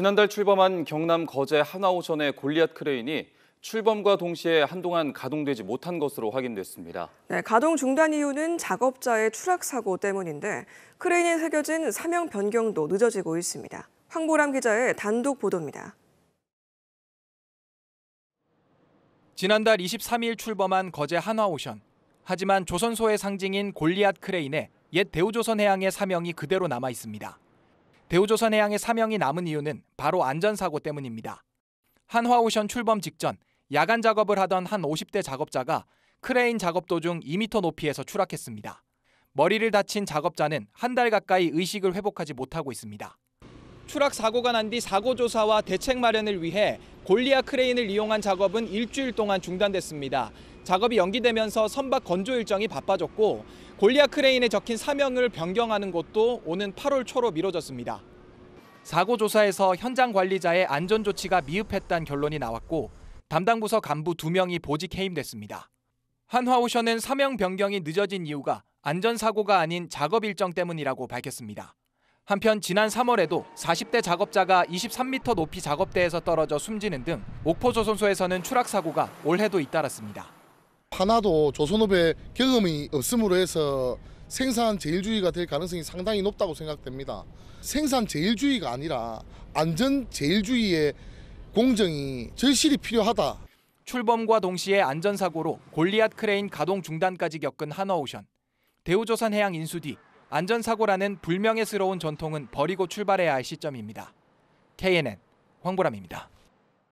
지난달 출범한 경남 거제 한화오션의 골리앗 크레인이 출범과 동시에 한동안 가동되지 못한 것으로 확인됐습니다. 네, 가동 중단 이유는 작업자의 추락 사고 때문인데 크레인에 새겨진 사명 변경도 늦어지고 있습니다. 황보람 기자의 단독 보도입니다. 지난달 23일 출범한 거제 한화오션. 하지만 조선소의 상징인 골리앗 크레인에 옛 대우조선해양의 사명이 그대로 남아 있습니다. 대우조선해양의 사명이 남은 이유는 바로 안전사고 때문입니다. 한화오션 출범 직전 야간 작업을 하던 한 50대 작업자가 크레인 작업 도중 2m 높이에서 추락했습니다. 머리를 다친 작업자는 한 달 가까이 의식을 회복하지 못하고 있습니다. 추락 사고가 난 뒤 사고 조사와 대책 마련을 위해 골리아 크레인을 이용한 작업은 일주일 동안 중단됐습니다. 작업이 연기되면서 선박 건조 일정이 바빠졌고 골리아 크레인에 적힌 사명을 변경하는 것도 오는 8월 초로 미뤄졌습니다. 사고 조사에서 현장 관리자의 안전 조치가 미흡했다는 결론이 나왔고 담당 부서 간부 2명이 보직 해임됐습니다. 한화오션은 사명 변경이 늦어진 이유가 안전사고가 아닌 작업 일정 때문이라고 밝혔습니다. 한편 지난 3월에도 40대 작업자가 23m 높이 작업대에서 떨어져 숨지는 등 옥포조선소에서는 추락 사고가 올해도 잇따랐습니다. 하나도 조선업에 경험이 없음으로 해서 생산 제일주의가 될 가능성이 상당히 높다고 생각됩니다. 생산 제일주의가 아니라 안전 제일주의의 공정이 절실히 필요하다. 출범과 동시에 안전사고로 골리앗 크레인 가동 중단까지 겪은 한화오션. 대우조선해양 인수 뒤 안전사고라는 불명예스러운 전통은 버리고 출발해야 할 시점입니다. KNN 황보람입니다.